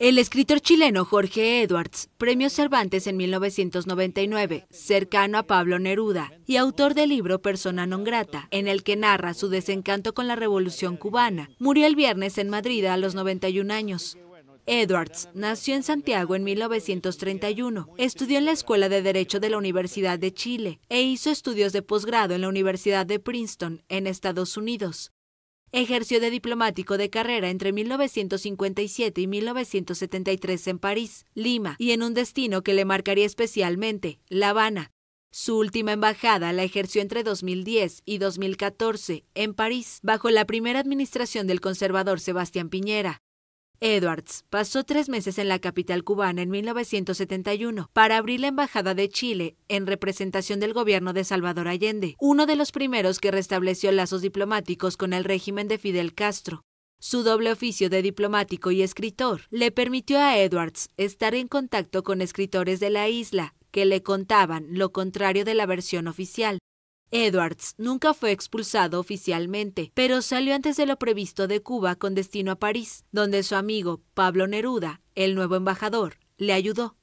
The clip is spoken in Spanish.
El escritor chileno Jorge Edwards, premio Cervantes en 1999, cercano a Pablo Neruda, y autor del libro Persona non grata, en el que narra su desencanto con la revolución cubana, murió el viernes en Madrid a los 91 años. Edwards nació en Santiago en 1931, estudió en la Escuela de Derecho de la Universidad de Chile e hizo estudios de posgrado en la Universidad de Princeton, en Estados Unidos. Ejerció de diplomático de carrera entre 1957 y 1973 en París, Lima y en un destino que le marcaría especialmente, La Habana. Su última embajada la ejerció entre 2010 y 2014 en París, bajo la primera administración del conservador Sebastián Piñera. Edwards pasó tres meses en la capital cubana en 1971 para abrir la Embajada de Chile en representación del gobierno de Salvador Allende, uno de los primeros que restableció lazos diplomáticos con el régimen de Fidel Castro. Su doble oficio de diplomático y escritor le permitió a Edwards estar en contacto con escritores de la isla que le contaban lo contrario de la versión oficial. Edwards nunca fue expulsado oficialmente, pero salió antes de lo previsto de Cuba con destino a París, donde su amigo Pablo Neruda, el nuevo embajador, le ayudó.